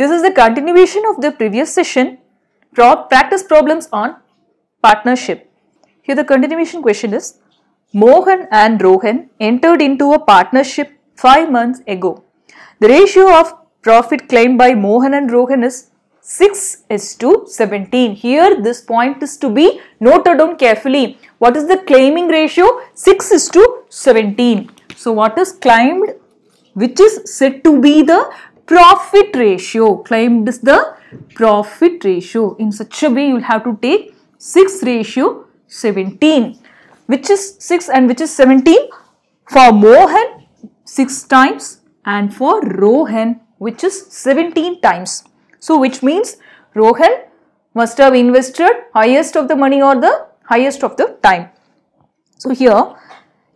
This is the continuation of the previous session, practice problems on partnership. Here the continuation question is, Mohan and Rohan entered into a partnership 5 months ago. The ratio of profit claimed by Mohan and Rohan is 6 is to 17. Here this point is to be noted down carefully. What is the claiming ratio? 6 is to 17. So what is claimed which is said to be the profit ratio claimed is the profit ratio. In such a way you will have to take 6 ratio 17 which is 6 and which is 17 for Mohan 6 times and for Rohan which is 17 times. So which means Rohan must have invested highest of the money or the highest of the time. So here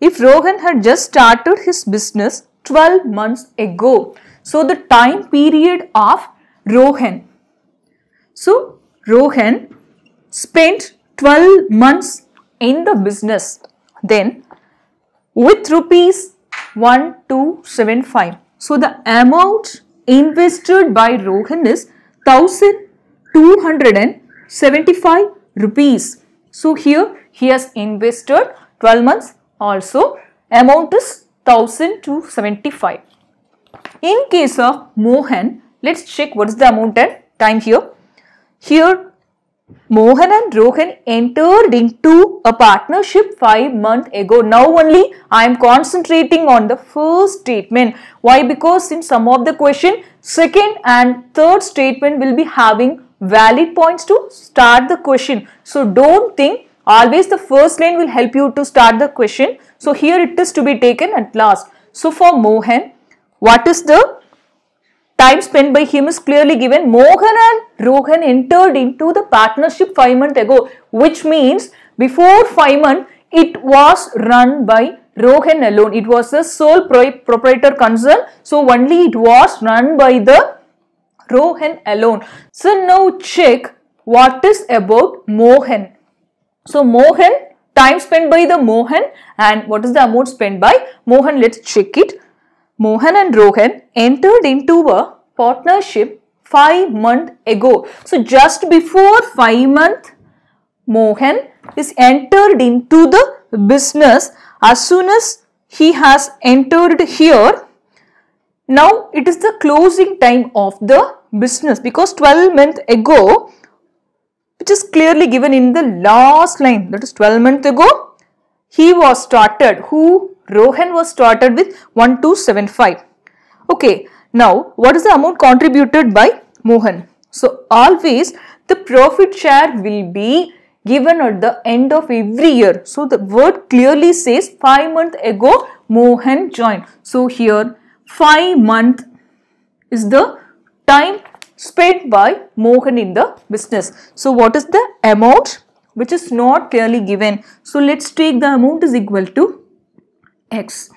if Rohan had just started his business 12 months ago so the time period of Rohan. So Rohan spent 12 months in the business then with rupees 1275. So the amount invested by Rohan is 1275 rupees. So here he has invested 12 months also amount is 1275. In case of Mohan, let's check what is the amount and time here. Here, Mohan and Rohan entered into a partnership 5 months ago. Now only I am concentrating on the first statement. Why? Because in some of the question, second and third statement will be having valid points to start the question. So don't think always the first line will help you to start the question. So here it is to be taken at last. So for Mohan, what is the time spent by him is clearly given. Mohan and Rohan entered into the partnership five months ago, which means before five months, it was run by Rohan alone. It was the sole proprietor concern. So, only it was run by the Rohan alone. So, now check what is about Mohan. So, Mohan, time spent by the Mohan and what is the amount spent by Mohan. Let's check it. Mohan and Rohan entered into a partnership five months ago. So just before five months, Mohan is entered into the business. As soon as he has entered here, now it is the closing time of the business because 12 months ago, which is clearly given in the last line, that is 12 months ago, he was started. Who? Rohan was started with 1275. Okay, now what is the amount contributed by Mohan? So always the profit share will be given at the end of every year. So the word clearly says 5 month ago Mohan joined. So here 5 month is the time spent by Mohan in the business. So what is the amount which is not clearly given. So let's take the amount is equal to x.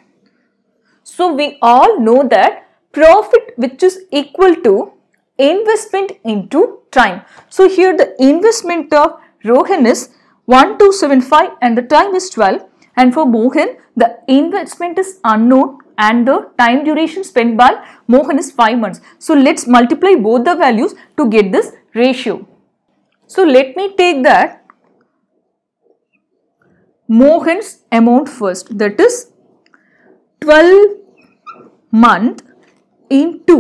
So we all know that profit which is equal to investment into time. So here the investment of Rohan is 1275 and the time is 12 and for Mohan the investment is unknown and the time duration spent by Mohan is 5 months. So let's multiply both the values to get this ratio. So let me take that Mohan's amount first that is 12 month into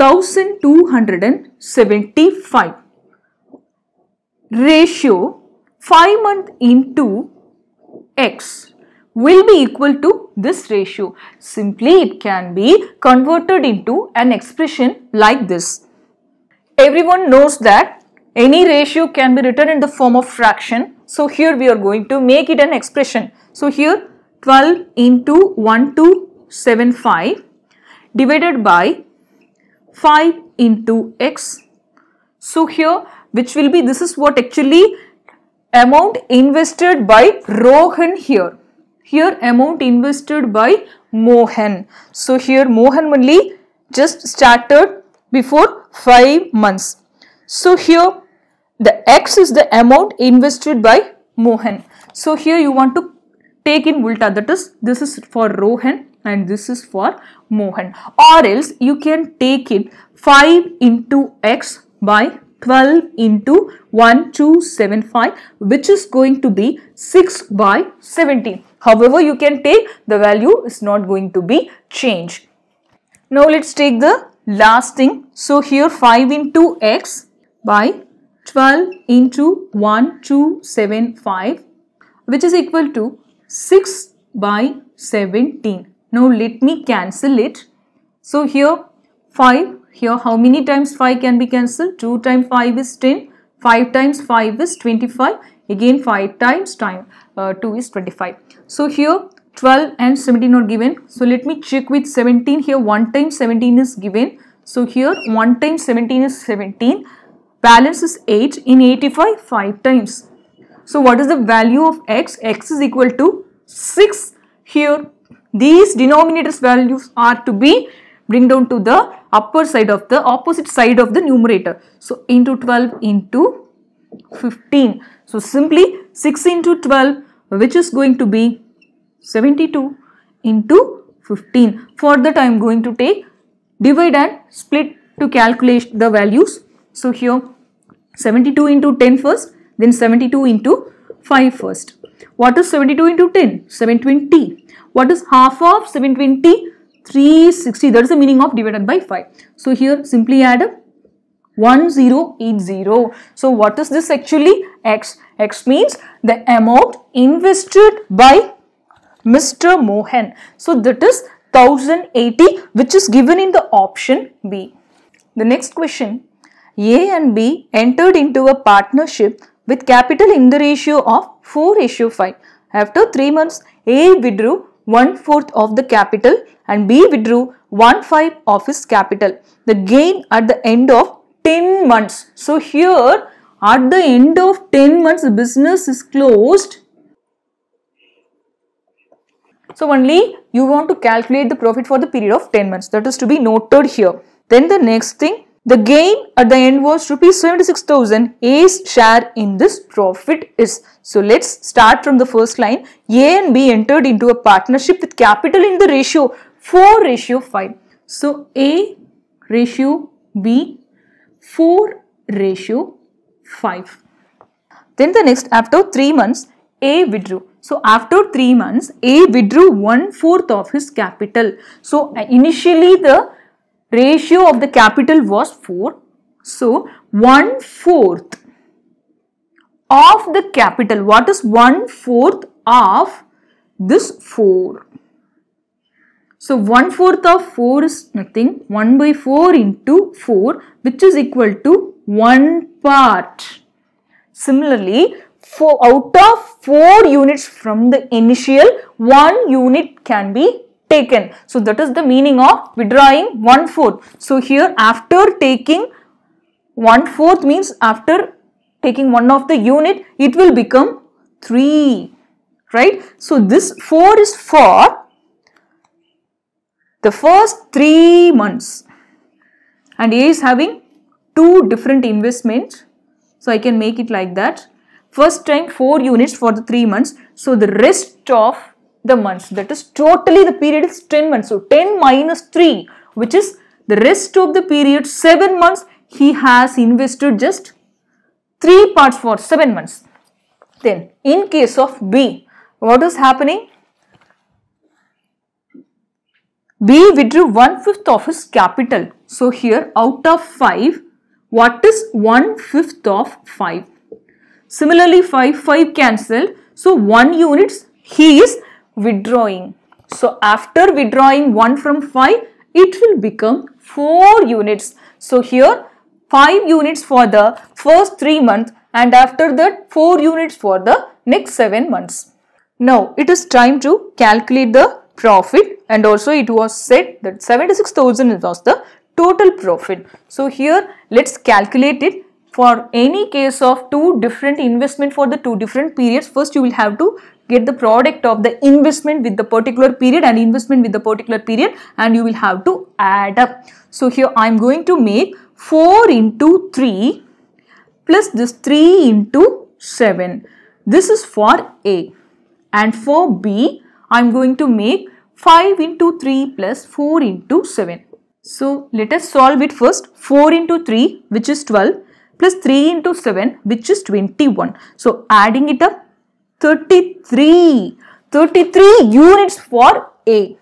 2275 ratio 5 month into x will be equal to this ratio. Simply it can be converted into an expression like this. Everyone knows that any ratio can be written in the form of fraction. So here we are going to make it an expression. So here 12 into 1275 divided by 5 into x. So here which will be this is what actually amount invested by Rohan here. Here amount invested by Mohan. So here Mohan only just started before 5 months. So here the x is the amount invested by Mohan. So here you want to take in ulta that is this is for Rohan and this is for Mohan or else you can take it 5 into x by 12 into 1275 which is going to be 6 by 17. However, you can take the value is not going to be changed. Now let's take the last thing. So here 5 into x by 12 into 1275 which is equal to 6 by 17. Now let me cancel it. So here 5, here how many times 5 can be cancelled? 2 times 5 is 10, 5 times 5 is 25, again 5 times time uh, 2 is 25. So here 12 and 17 are given. So let me check with 17 here 1 time 17 is given. So here 1 time 17 is 17, balance is 8, in 85 5 times. So what is the value of x? x is equal to 6 here. These denominator's values are to be bring down to the upper side of the opposite side of the numerator. So into 12 into 15. So simply 6 into 12 which is going to be 72 into 15. For that, I am going to take divide and split to calculate the values. So here 72 into 10 first then 72 into 5 first. What is 72 into 10? 720. What is half of 720? 360. That is the meaning of divided by 5. So here simply add 1080. So what is this actually? X. X means the amount invested by Mr. Mohan. So that is 1080 which is given in the option B. The next question. A and B entered into a partnership with capital in the ratio of 4 issue 5. After 3 months, A withdrew 1 fourth of the capital and B withdrew 1 5 of his capital. The gain at the end of 10 months. So here at the end of 10 months the business is closed. So only you want to calculate the profit for the period of 10 months that is to be noted here. Then the next thing the gain at the end was rupees 76,000. A's share in this profit is. So let's start from the first line. A and B entered into a partnership with capital in the ratio 4 ratio 5. So A ratio B 4 ratio 5. Then the next after 3 months A withdrew. So after 3 months A withdrew one fourth of his capital. So initially the ratio of the capital was 4. So, 1 fourth of the capital. What is 1 fourth of this 4? So, 1 fourth of 4 is nothing. 1 by 4 into 4 which is equal to 1 part. Similarly, four, out of 4 units from the initial, 1 unit can be taken. So that is the meaning of withdrawing one fourth. So here after taking one fourth means after taking one of the unit it will become 3 right. So this 4 is for the first 3 months and A is having two different investments. So I can make it like that. First time 4 units for the 3 months. So the rest of the months. That is totally the period is 10 months. So 10 minus 3 which is the rest of the period 7 months he has invested just 3 parts for 7 months. Then in case of B what is happening? B withdrew one fifth of his capital. So here out of 5 what is one fifth of 5? Similarly 5 5 cancel. So 1 units he is withdrawing. So after withdrawing 1 from 5, it will become 4 units. So here 5 units for the first 3 months and after that 4 units for the next 7 months. Now it is time to calculate the profit and also it was said that 76,000 was the total profit. So here let's calculate it for any case of two different investment for the two different periods. First you will have to get the product of the investment with the particular period and investment with the particular period and you will have to add up. So here I am going to make 4 into 3 plus this 3 into 7. This is for A and for B I am going to make 5 into 3 plus 4 into 7. So let us solve it first 4 into 3 which is 12 plus 3 into 7 which is 21. So adding it up 33 33. units for A.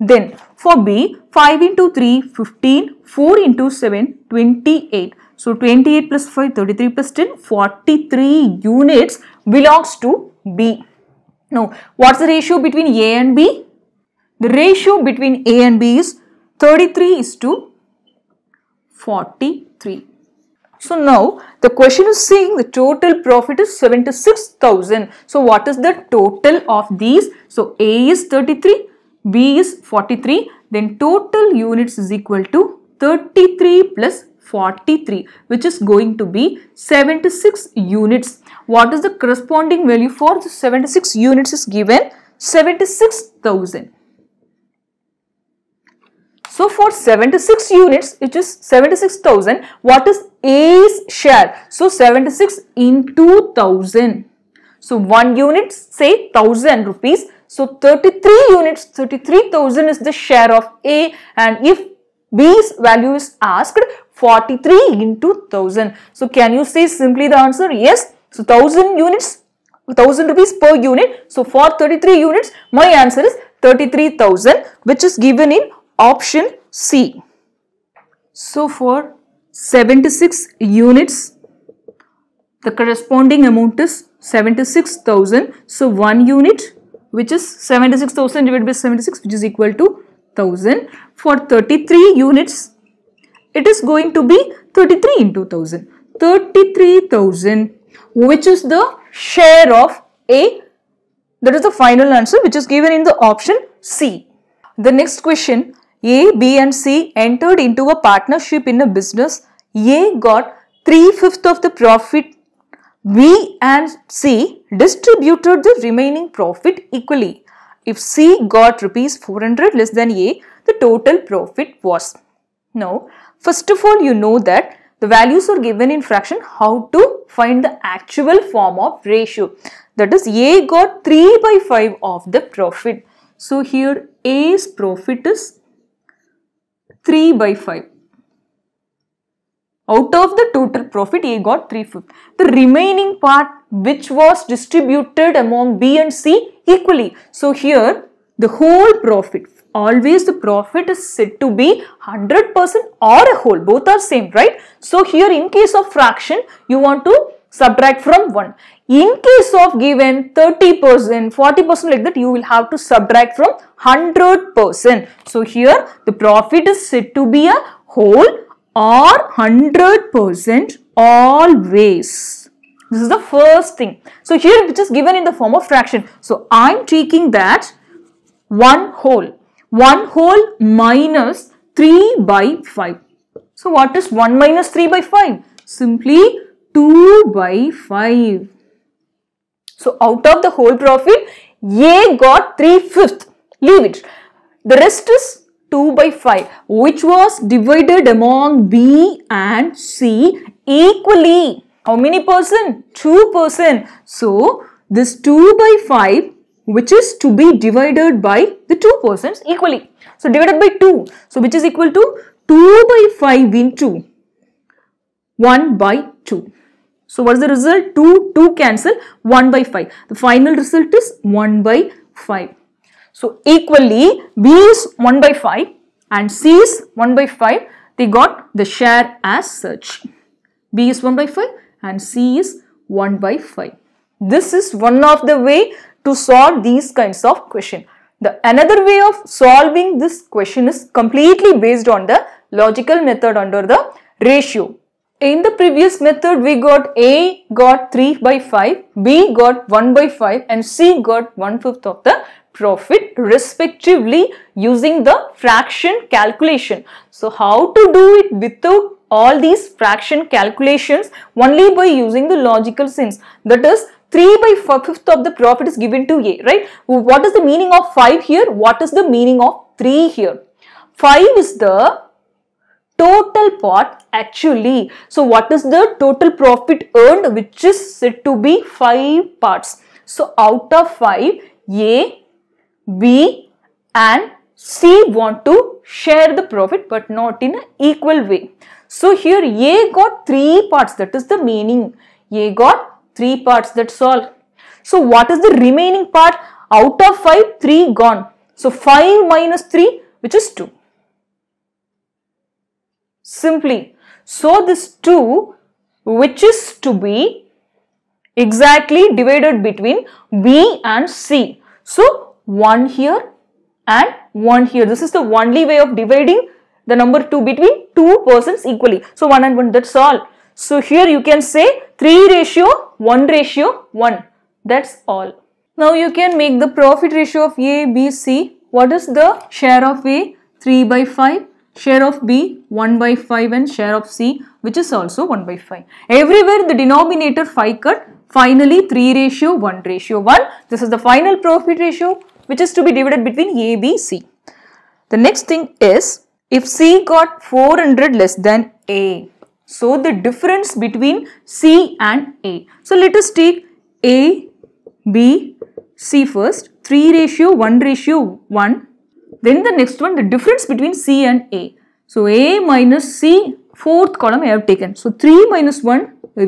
Then for B, 5 into 3, 15, 4 into 7, 28. So 28 plus 5, 33 plus 10, 43 units belongs to B. Now, what's the ratio between A and B? The ratio between A and B is 33 is to 43. So now the question is saying the total profit is 76,000. So what is the total of these? So A is 33, B is 43, then total units is equal to 33 plus 43 which is going to be 76 units. What is the corresponding value for the 76 units is given 76,000. So for 76 units, which is 76,000, what is A's share? So 76 into 1000. So 1 unit say 1000 rupees. So 33 units, 33,000 is the share of A and if B's value is asked 43 into 1000. So can you say simply the answer? Yes. So 1000 units, 1000 rupees per unit. So for 33 units, my answer is 33,000 which is given in option C. So for 76 units, the corresponding amount is 76,000. So 1 unit which is 76,000 divided by 76 which is equal to 1000. For 33 units, it is going to be 33 into 1000. 33,000 which is the share of A. That is the final answer which is given in the option C. The next question, a, B and C entered into a partnership in a business. A got 3 fifths of the profit. B and C distributed the remaining profit equally. If C got rupees 400 less than A, the total profit was. Now, first of all, you know that the values are given in fraction how to find the actual form of ratio. That is, A got 3 by 5 of the profit. So, here A's profit is 3 by 5. Out of the total profit, A got 3 fifths. The remaining part which was distributed among B and C equally. So here the whole profit, always the profit is said to be 100% or a whole, both are same, right? So here in case of fraction, you want to subtract from 1. In case of given 30%, 40% like that, you will have to subtract from 100%. So here the profit is said to be a whole or 100% always. This is the first thing. So here it is given in the form of fraction. So I am taking that 1 whole. 1 whole minus 3 by 5. So what is 1 minus 3 by 5? Simply 2 by 5. So out of the whole profit, A got 3 fifth. Leave it. The rest is 2 by 5 which was divided among B and C equally. How many person? 2 person. So this 2 by 5 which is to be divided by the 2 persons equally. So divided by 2. So which is equal to 2 by 5 into 1 by 2. So what is the result? 2, 2 cancel 1 by 5. The final result is 1 by 5. So equally B is 1 by 5 and C is 1 by 5. They got the share as such. B is 1 by 5 and C is 1 by 5. This is one of the way to solve these kinds of question. The another way of solving this question is completely based on the logical method under the ratio. In the previous method, we got A got 3 by 5, B got 1 by 5 and C got 1 fifth of the profit respectively using the fraction calculation. So, how to do it without all these fraction calculations only by using the logical sense that is 3 by fifth of the profit is given to A, right? What is the meaning of 5 here? What is the meaning of 3 here? 5 is the total pot actually. So what is the total profit earned which is said to be 5 parts. So out of 5, A, B and C want to share the profit but not in an equal way. So here A got 3 parts that is the meaning. A got 3 parts that's all. So what is the remaining part? Out of 5, 3 gone. So 5 minus 3 which is 2 simply. So this 2 which is to be exactly divided between B and C. So 1 here and 1 here. This is the only way of dividing the number 2 between two persons equally. So 1 and 1 that's all. So here you can say 3 ratio 1 ratio 1 that's all. Now you can make the profit ratio of A, B, C. What is the share of A? 3 by 5 share of B 1 by 5 and share of C which is also 1 by 5. Everywhere the denominator 5 cut finally 3 ratio 1 ratio 1. This is the final profit ratio which is to be divided between A, B, C. The next thing is if C got 400 less than A. So the difference between C and A. So let us take A, B, C first. 3 ratio 1 ratio 1 then the next one, the difference between C and A. So, A minus C, fourth column I have taken. So, 3 minus 1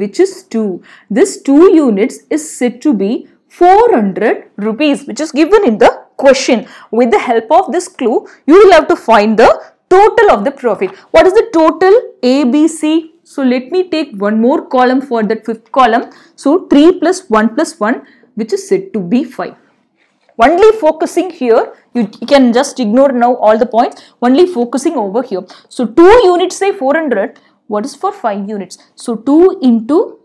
which is 2. This 2 units is said to be 400 rupees which is given in the question. With the help of this clue, you will have to find the total of the profit. What is the total A, B, C? So, let me take one more column for that fifth column. So, 3 plus 1 plus 1 which is said to be 5. Only focusing here you, you can just ignore now all the points, only focusing over here. So 2 units say 400, what is for 5 units? So 2 into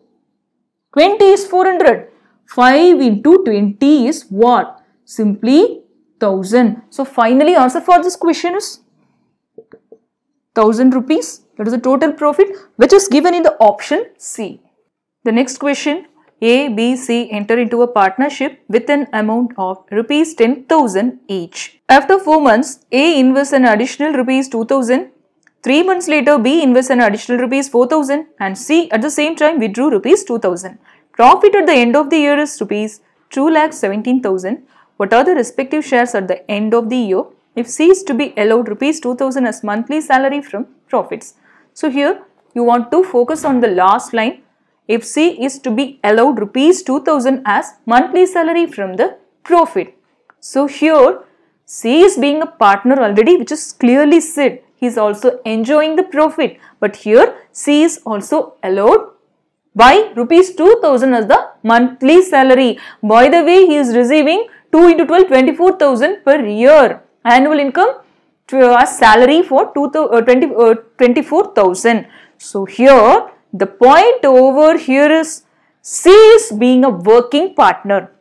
20 is 400, 5 into 20 is what? Simply 1000. So finally answer for this question is 1000 rupees. That is the total profit which is given in the option C. The next question, ABC enter into a partnership with an amount of rupees 10,000 each. After 4 months, A invests an additional rupees 2,000. 3 months later, B invests an additional rupees 4,000 and C at the same time withdrew rupees 2,000. Profit at the end of the year is rupees 2,17,000. What are the respective shares at the end of the year? If C is to be allowed rupees 2000 as monthly salary from profits. So here you want to focus on the last line if C is to be allowed rupees 2000 as monthly salary from the profit. So here C is being a partner already which is clearly said. He is also enjoying the profit but here C is also allowed by rupees 2000 as the monthly salary. By the way he is receiving 2 into 12 24000 per year. Annual income to uh, salary for uh, uh, 24,000. So here the point over here is C is being a working partner.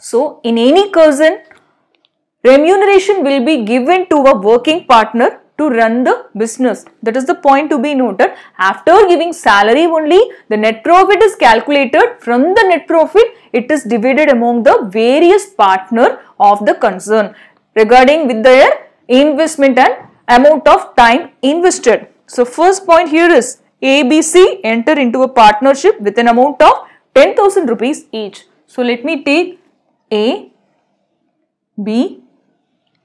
So, in any cousin, remuneration will be given to a working partner to run the business. That is the point to be noted. After giving salary only, the net profit is calculated. From the net profit, it is divided among the various partner of the concern regarding with their investment and amount of time invested. So, first point here is ABC enter into a partnership with an amount of 10,000 rupees each. So let me take A, B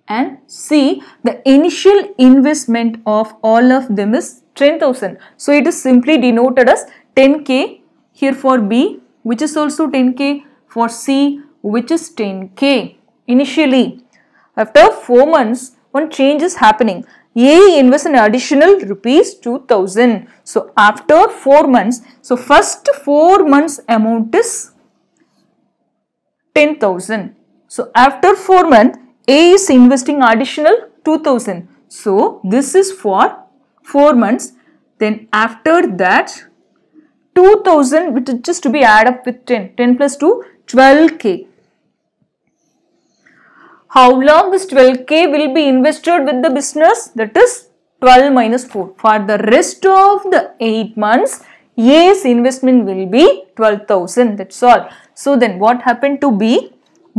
and C. The initial investment of all of them is 10,000. So it is simply denoted as 10K here for B which is also 10K for C which is 10K initially. After 4 months one change is happening. A invests an additional rupees 2000. So, after 4 months, so first 4 months amount is 10,000. So, after 4 months, A is investing additional 2000. So, this is for 4 months. Then after that, 2000 which is just to be add up with 10. 10 plus 2, 12k how long this 12k will be invested with the business that is 12 minus 4 for the rest of the 8 months A's investment will be 12,000 that's all. So then what happened to B?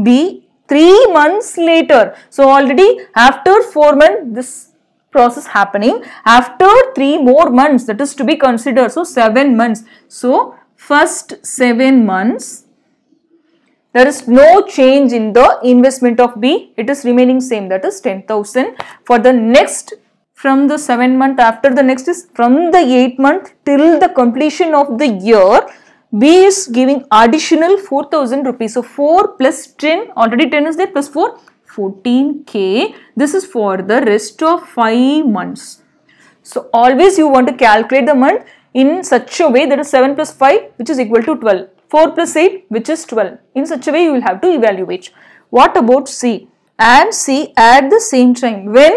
B 3 months later. So already after 4 months this process happening after 3 more months that is to be considered. So 7 months. So first 7 months there is no change in the investment of B. It is remaining same that is 10,000 for the next from the 7 month after the next is from the 8 month till the completion of the year. B is giving additional 4000 rupees. So 4 plus 10 already 10 is there plus 4 14k. This is for the rest of 5 months. So always you want to calculate the month in such a way that is 7 plus 5 which is equal to 12. 4 plus 8 which is 12. In such a way you will have to evaluate. What about C? And C at the same time. When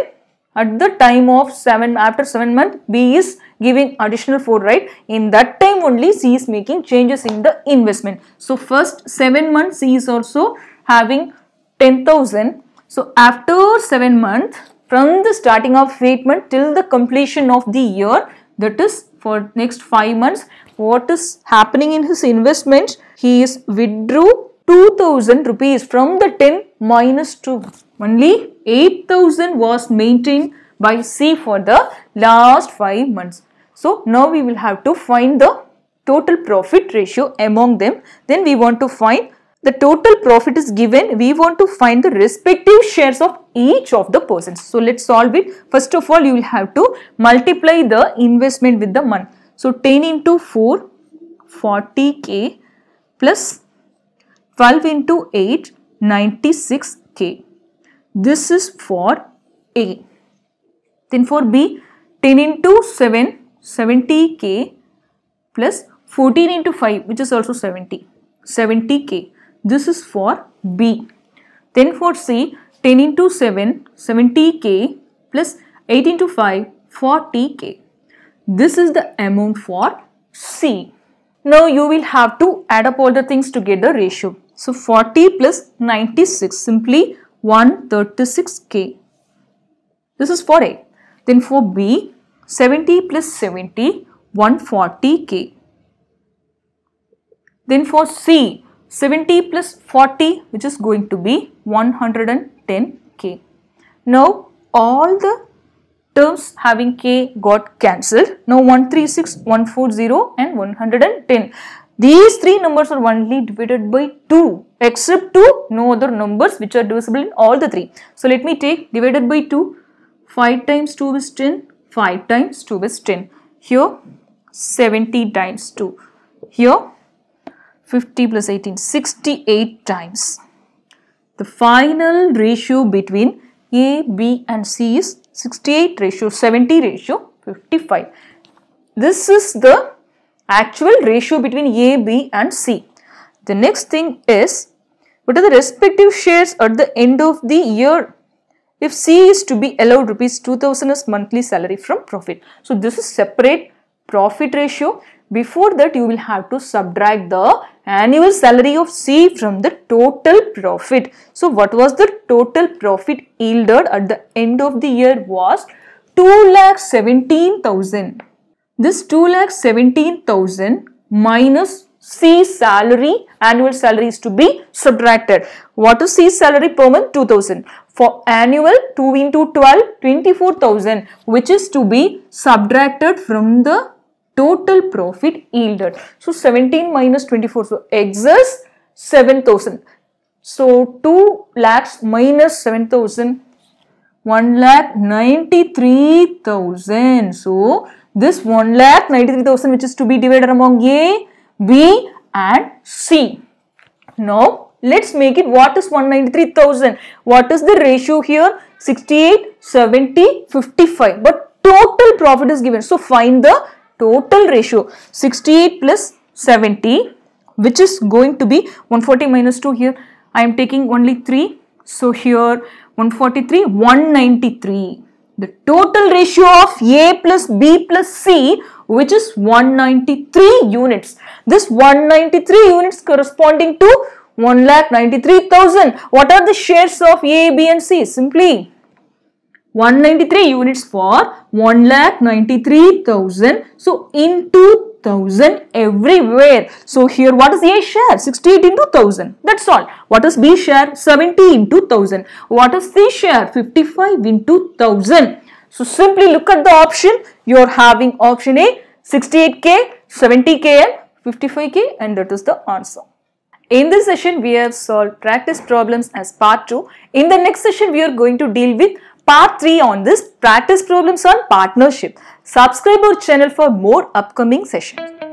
at the time of 7 after 7 month B is giving additional 4 right. In that time only C is making changes in the investment. So first 7 months C is also having 10,000. So after 7 month from the starting of 8 month till the completion of the year that is for next 5 months what is happening in his investment he is withdrew 2000 rupees from the 10 minus 2 only 8000 was maintained by C for the last 5 months. So now we will have to find the total profit ratio among them then we want to find the total profit is given, we want to find the respective shares of each of the persons. So let's solve it. First of all, you will have to multiply the investment with the money. So 10 into 4, 40k plus 12 into 8, 96k. This is for A. Then for B, 10 into 7, 70k plus 14 into 5 which is also 70, 70k. This is for B. Then for C, 10 into 7, 70k plus 8 into 5, 40k. This is the amount for C. Now you will have to add up all the things to get the ratio. So 40 plus 96 simply 136k. This is for A. Then for B 70 plus 70 140k. Then for C 70 plus 40 which is going to be 110k. Now all the terms having k got cancelled. Now 136, 140 and 110. These three numbers are only divided by 2 except 2 no other numbers which are divisible in all the three. So let me take divided by 2 5 times 2 is 10 5 times 2 is 10 here 70 times 2 here 50 plus 18, 68 times. The final ratio between A, B and C is 68 ratio, 70 ratio, 55. This is the actual ratio between A, B and C. The next thing is, what are the respective shares at the end of the year? If C is to be allowed rupees 2000 as monthly salary from profit. So, this is separate profit ratio. Before that, you will have to subtract the annual salary of C from the total profit. So what was the total profit yielded at the end of the year was 2,17,000. This 2,17,000 minus C salary, annual salary is to be subtracted. What is C salary per month? 2000. For annual 2 into 12, 24,000 which is to be subtracted from the total profit yielded. So 17 minus 24. So X is 7000. So 2 lakhs minus 7000. 1 lakh 93,000. So this 1 lakh 93,000 which is to be divided among A, B and C. Now let's make it what is 193,000? What is the ratio here? 68, 70, 55. But total profit is given. So find the total ratio 68 plus 70 which is going to be 140 minus 2 here I am taking only 3 so here 143 193 the total ratio of A plus B plus C which is 193 units this 193 units corresponding to 1,93,000 what are the shares of A B and C simply 193 units for 1,93,000. So, in 2000 everywhere. So, here what is A share? 68 into 1000. That's all. What is B share? 70 into 1000. What is C share? 55 into 1000. So, simply look at the option. You are having option A 68K, 70K and 55K and that is the answer. In this session, we have solved practice problems as part 2. In the next session, we are going to deal with part 3 on this practice problems on partnership. Subscribe our channel for more upcoming sessions.